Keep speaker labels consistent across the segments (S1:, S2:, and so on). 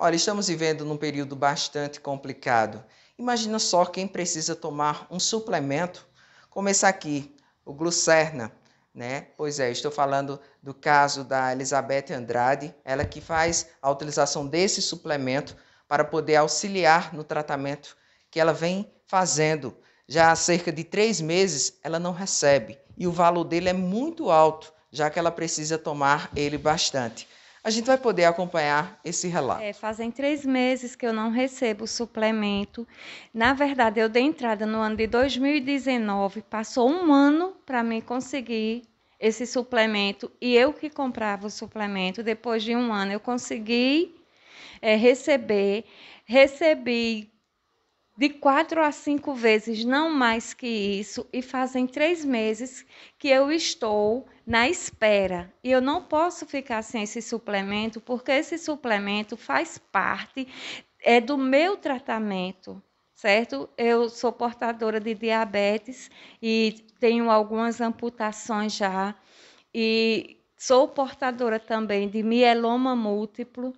S1: Olha, estamos vivendo num período bastante complicado. Imagina só quem precisa tomar um suplemento. Começar aqui, o glucerna, né? Pois é, estou falando do caso da Elizabeth Andrade, ela que faz a utilização desse suplemento para poder auxiliar no tratamento que ela vem fazendo. Já há cerca de três meses ela não recebe e o valor dele é muito alto, já que ela precisa tomar ele bastante a gente vai poder acompanhar esse relato.
S2: É, fazem três meses que eu não recebo suplemento. Na verdade, eu dei entrada no ano de 2019, passou um ano para mim conseguir esse suplemento e eu que comprava o suplemento. Depois de um ano, eu consegui é, receber. Recebi de quatro a cinco vezes, não mais que isso, e fazem três meses que eu estou na espera. E eu não posso ficar sem esse suplemento, porque esse suplemento faz parte é do meu tratamento, certo? Eu sou portadora de diabetes e tenho algumas amputações já, e sou portadora também de mieloma múltiplo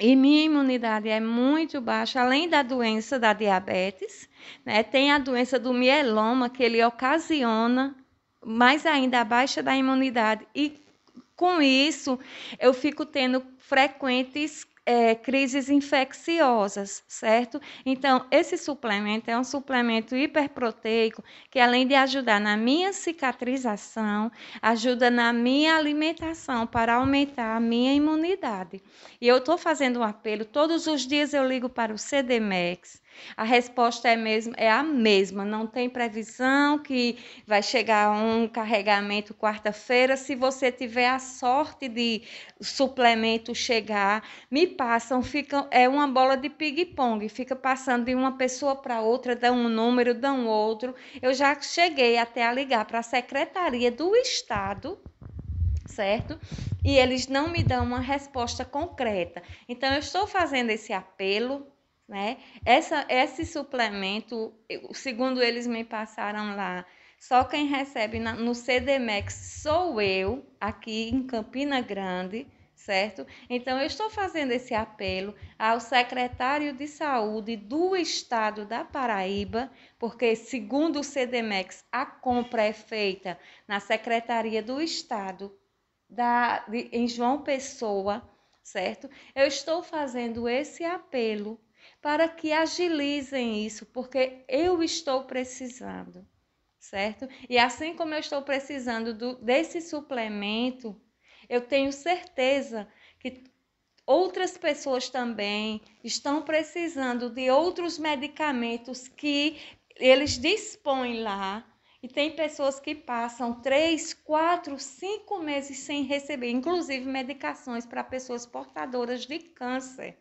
S2: e minha imunidade é muito baixa, além da doença da diabetes, né, tem a doença do mieloma, que ele ocasiona mais ainda a baixa da imunidade, e com isso eu fico tendo frequentes é, crises infecciosas, certo? Então, esse suplemento é um suplemento hiperproteico que, além de ajudar na minha cicatrização, ajuda na minha alimentação para aumentar a minha imunidade. E eu estou fazendo um apelo, todos os dias eu ligo para o CDMEX, a resposta é mesmo é a mesma, não tem previsão que vai chegar um carregamento quarta-feira. Se você tiver a sorte de suplemento chegar, me passam, fica, é uma bola de ping-pong, fica passando de uma pessoa para outra, dá um número, dá um outro. Eu já cheguei até a ligar para a Secretaria do Estado certo? E eles não me dão uma resposta concreta. Então, eu estou fazendo esse apelo né? Essa, esse suplemento, segundo eles me passaram lá, só quem recebe na, no CDMEX sou eu, aqui em Campina Grande, certo? Então, eu estou fazendo esse apelo ao secretário de saúde do estado da Paraíba, porque, segundo o CDMEX, a compra é feita na Secretaria do Estado, da, de, em João Pessoa, certo? Eu estou fazendo esse apelo para que agilizem isso, porque eu estou precisando, certo? E assim como eu estou precisando do, desse suplemento, eu tenho certeza que outras pessoas também estão precisando de outros medicamentos que eles dispõem lá. E tem pessoas que passam três, quatro, cinco meses sem receber, inclusive medicações para pessoas portadoras de câncer.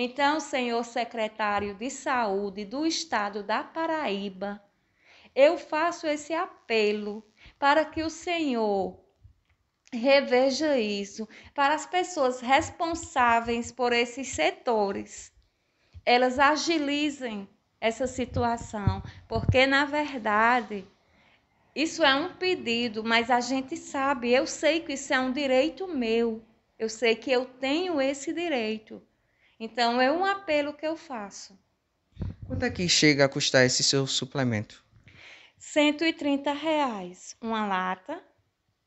S2: Então, senhor secretário de Saúde do Estado da Paraíba, eu faço esse apelo para que o senhor reveja isso para as pessoas responsáveis por esses setores. Elas agilizem essa situação, porque na verdade isso é um pedido, mas a gente sabe, eu sei que isso é um direito meu. Eu sei que eu tenho esse direito. Então, é um apelo que eu faço.
S1: Quanto é que chega a custar esse seu suplemento?
S2: 130. Reais. Uma lata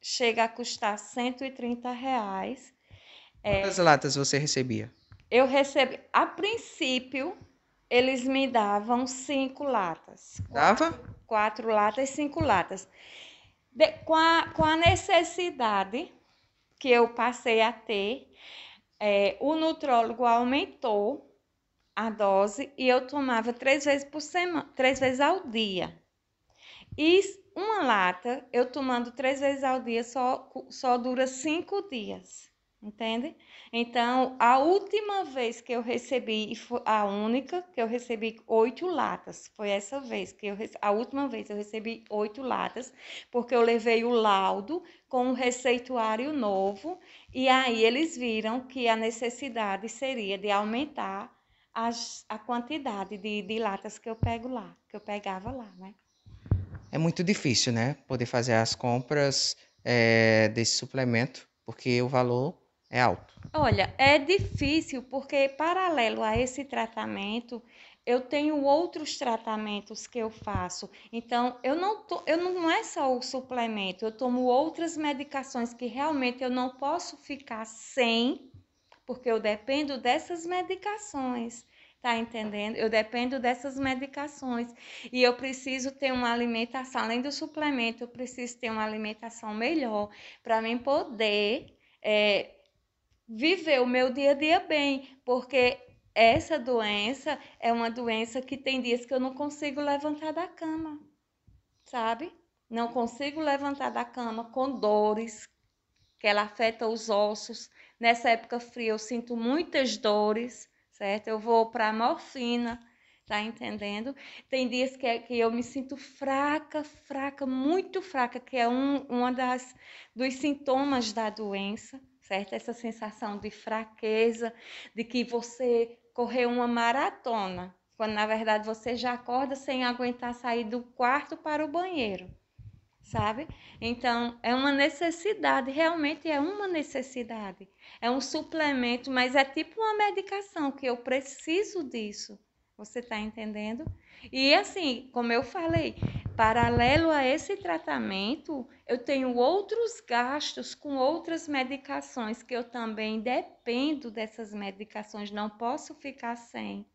S2: chega a custar 130. Reais. É, Quantas é,
S1: latas você recebia?
S2: Eu recebi, a princípio, eles me davam cinco latas.
S1: Dava? Quatro,
S2: quatro latas, cinco latas. De, com, a, com a necessidade que eu passei a ter, é, o nutrólogo aumentou a dose e eu tomava três vezes por semana, três vezes ao dia. E uma lata, eu tomando três vezes ao dia, só, só dura cinco dias entende? Então, a última vez que eu recebi, e foi a única que eu recebi oito latas, foi essa vez que eu a última vez eu recebi oito latas, porque eu levei o laudo com um receituário novo, e aí eles viram que a necessidade seria de aumentar as, a quantidade de, de latas que eu pego lá, que eu pegava lá, né?
S1: É muito difícil, né? Poder fazer as compras é, desse suplemento, porque o valor é alto.
S2: Olha, é difícil porque paralelo a esse tratamento, eu tenho outros tratamentos que eu faço. Então, eu não tô, eu não, não é só o suplemento, eu tomo outras medicações que realmente eu não posso ficar sem, porque eu dependo dessas medicações. Tá entendendo? Eu dependo dessas medicações. E eu preciso ter uma alimentação, além do suplemento, eu preciso ter uma alimentação melhor para mim poder é, viver o meu dia a dia bem, porque essa doença é uma doença que tem dias que eu não consigo levantar da cama, sabe? Não consigo levantar da cama com dores, que ela afeta os ossos. Nessa época fria eu sinto muitas dores, certo? Eu vou para morfina, tá entendendo? Tem dias que, é, que eu me sinto fraca, fraca, muito fraca, que é um uma das dos sintomas da doença certo? Essa sensação de fraqueza, de que você correu uma maratona, quando na verdade você já acorda sem aguentar sair do quarto para o banheiro, sabe? Então, é uma necessidade, realmente é uma necessidade. É um suplemento, mas é tipo uma medicação que eu preciso disso. Você está entendendo? E assim, como eu falei, Paralelo a esse tratamento, eu tenho outros gastos com outras medicações que eu também dependo dessas medicações, não posso ficar sem.